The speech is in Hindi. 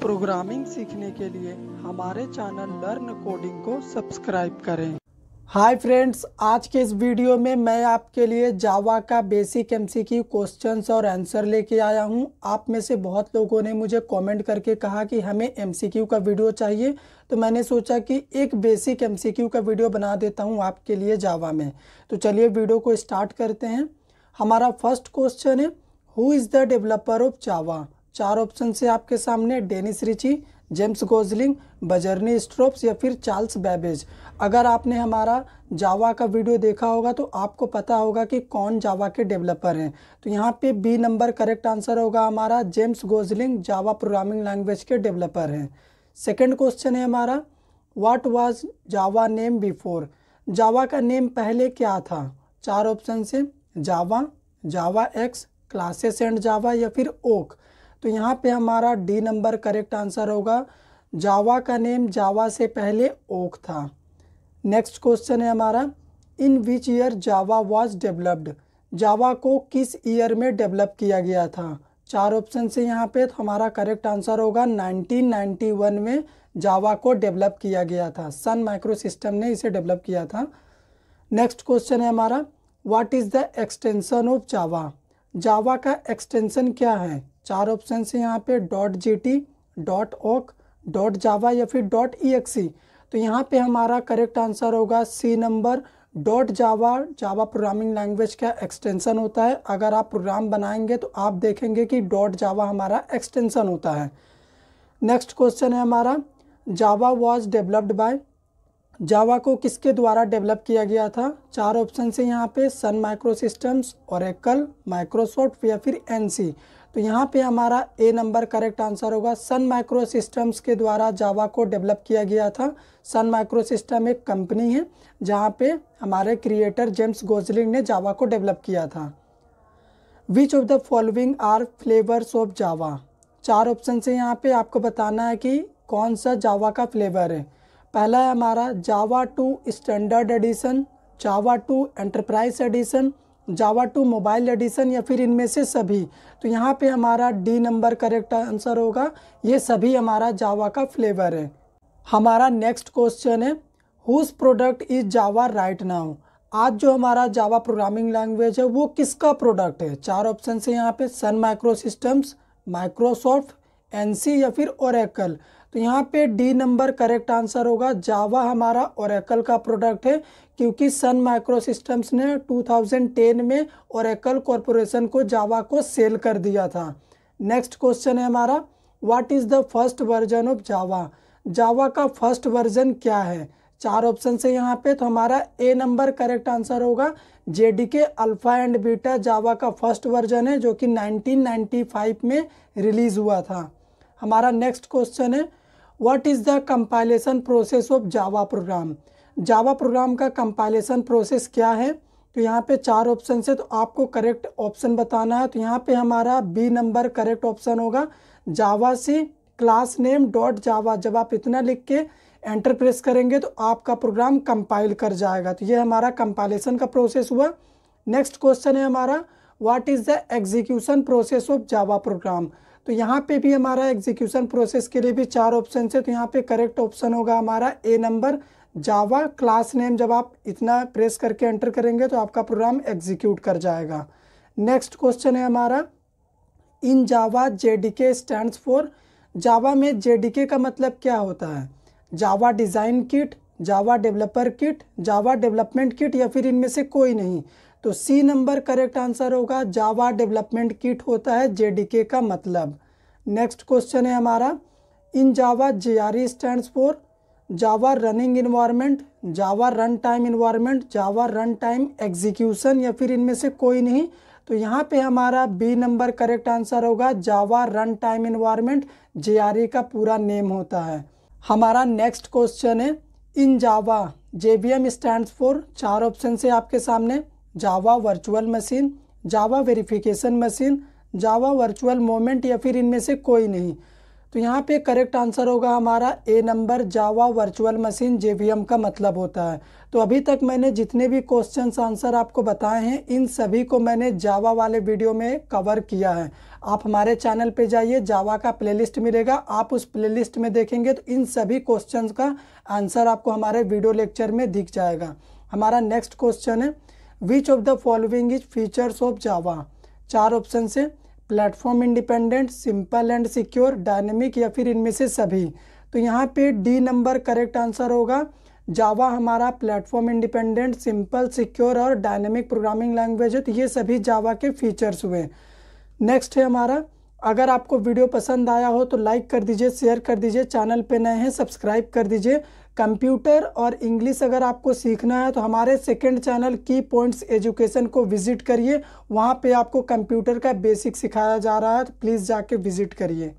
प्रोग्रामिंग सीखने के लिए हमारे चैनल लर्न कोडिंग को सब्सक्राइब करें हाय फ्रेंड्स आज के इस वीडियो में मैं आपके लिए जावा का बेसिक एमसीक्यू क्वेश्चंस और आंसर लेके आया हूं आप में से बहुत लोगों ने मुझे कमेंट करके कहा कि हमें एमसीक्यू का वीडियो चाहिए तो मैंने सोचा कि एक बेसिक एमसीक्यू का वीडियो बना देता हूं आपके लिए जावा में तो चलिए वीडियो को स्टार्ट करते हैं हमारा फर्स्ट क्वेश्चन है who is the developer of Java चार ऑप्शन से आपके सामने Dennis Ritchie James Gosling Bjarne स्ट्रोप्स या फिर चार्ल्स बैबेज अगर आपने हमारा जावा का वीडियो देखा होगा तो आपको पता होगा कि कौन जावा के डेवलपर हैं तो यहाँ पे बी नंबर करेक्ट आंसर होगा हमारा James Gosling Java programming language के डेवलपर हैं सेकेंड क्वेश्चन है हमारा what was Java name before Java का नेम पहले क्या था चार ऑप्शन से Java Java X classes and Java या फिर ओक तो यहाँ पे हमारा डी नंबर करेक्ट आंसर होगा जावा का नेम जावा से पहले ओक था नेक्स्ट क्वेश्चन है हमारा in which year Java was developed Java को किस ईयर में डेवलप किया गया था चार ऑप्शन से यहाँ पे तो हमारा करेक्ट आंसर होगा 1991 में जावा को डेवलप किया गया था सन माइक्रो सिस्टम ने इसे डेवलप किया था नेक्स्ट क्वेश्चन है हमारा what is the extension of Java Java का एक्सटेंशन क्या है चार ऑप्शन है यहाँ पे dot G T dot oak dot Java या फिर डॉट ई e e। तो यहाँ पे हमारा करेक्ट आंसर होगा C number dot Java Java programming language का एक्सटेंशन होता है अगर आप प्रोग्राम बनाएंगे तो आप देखेंगे कि डॉट जावा हमारा एक्सटेंशन होता है नेक्स्ट क्वेश्चन है हमारा Java was developed by Java को किसके द्वारा डेवलप किया गया था चार ऑप्शन से यहाँ पे सन माइक्रो सिस्टम्स और माइक्रोसॉफ्ट या फिर एनसी तो यहाँ पे हमारा ए नंबर करेक्ट आंसर होगा सन माइक्रो सिस्टम्स के द्वारा जावा को डेवलप किया गया था सन माइक्रो सिस्टम एक कंपनी है जहाँ पे हमारे क्रिएटर जेम्स गोजलिंग ने जावा को डेवलप किया था which of the following are flavours of Java चार ऑप्शन से यहाँ पे आपको बताना है कि कौन सा जावा का फ्लेवर है पहला है हमारा Java two standard edition Java two enterprise edition Java two mobile edition या फिर इनमें से सभी तो यहाँ पे हमारा डी नंबर करेक्ट आंसर होगा ये सभी हमारा जावा का फ्लेवर है हमारा नेक्स्ट क्वेश्चन है whose product is Java right now आज जो हमारा जावा प्रोग्रामिंग लैंग्वेज है वो किसका प्रोडक्ट है चार ऑप्शन से यहाँ पे सन माइक्रो सिस्टम्स माइक्रोसॉफ्ट एन या फिर ओरेकल तो यहाँ पे डी नंबर करेक्ट आंसर होगा जावा हमारा ओरेकल का प्रोडक्ट है क्योंकि सन माइक्रोसिस्टम्स ने 2010 में ओरेकल कॉरपोरेशन को जावा को सेल कर दिया था नेक्स्ट क्वेश्चन है हमारा what is the first version of Java Java का फर्स्ट वर्जन क्या है चार ऑप्शन से यहाँ पे तो हमारा ए नंबर करेक्ट आंसर होगा के अल्फा एंड बीटा जावा का फर्स्ट वर्जन है जो कि 1995 में रिलीज हुआ था हमारा नेक्स्ट क्वेश्चन है what is the compilation process of Java program Java program का कंपाइलेशन प्रोसेस क्या है तो यहाँ पे चार ऑप्शन है तो आपको करेक्ट ऑप्शन बताना है तो यहाँ पे हमारा बी नंबर करेक्ट ऑप्शन होगा Java C class name dot Java जब आप इतना लिख के एंटर प्रेस करेंगे तो आपका प्रोग्राम कंपाइल कर जाएगा तो ये हमारा कंपाइलेशन का प्रोसेस हुआ नेक्स्ट क्वेश्चन है हमारा what is the execution process of Java program तो यहाँ पे भी हमारा एग्जीक्यूशन प्रोसेस के लिए भी चार ऑप्शन है तो यहाँ पे करेक्ट ऑप्शन होगा हमारा A number Java class name जब आप इतना प्रेस करके एंटर करेंगे तो आपका प्रोग्राम एग्जीक्यूट कर जाएगा नेक्स्ट क्वेश्चन है हमारा in Java J D K stand for Java में जे डी के का मतलब क्या होता है Java design kit Java developer kit Java development kit या फिर इनमें से कोई नहीं तो सी नंबर करेक्ट आंसर होगा जावा डेवलपमेंट किट होता है जे डी के का मतलब नेक्स्ट क्वेश्चन है हमारा in Java J R E stand for Java running environment Java run time environment Java run time execution या फिर इनमें से कोई नहीं तो यहाँ पे हमारा बी नंबर करेक्ट आंसर होगा Java run time environment J का पूरा नेम होता है हमारा नेक्स्ट क्वेश्चन है in Java J V M stand for चार ऑप्शन से आपके सामने Java virtual machine Java verification machine Java virtual moment या फिर इनमें से कोई नहीं तो यहाँ पे करेक्ट आंसर होगा हमारा A number Java virtual machine J का मतलब होता है तो अभी तक मैंने जितने भी क्वेश्चन आंसर आपको बताए हैं इन सभी को मैंने जावा वाले वीडियो में कवर किया है आप हमारे चैनल पे जाइए जावा का प्लेलिस्ट मिलेगा आप उस प्लेलिस्ट में देखेंगे तो इन सभी क्वेश्चन का आंसर आपको हमारे वीडियो लेक्चर में दिख जाएगा हमारा नेक्स्ट क्वेश्चन है which of the following is features of Java चार ऑप्शन से platform independent simple and secure dynamic या फिर इनमें से सभी तो यहाँ पे डी नंबर करेक्ट आंसर होगा जावा हमारा प्लेटफॉर्म इंडिपेंडेंट सिंपल सिक्योर और डायनेमिक प्रोग्रामिंग लैंग्वेज है तो ये सभी जावा के फीचर्स हुए नेक्स्ट है हमारा अगर आपको वीडियो पसंद आया हो तो लाइक कर दीजिए शेयर कर दीजिए चैनल पे नए हैं सब्सक्राइब कर दीजिए कंप्यूटर और इंग्लिश अगर आपको सीखना है तो हमारे second channel key points education को विजिट करिए वहाँ पे आपको कंप्यूटर का बेसिक सिखाया जा रहा है तो प्लीज़ जाके विजिट करिए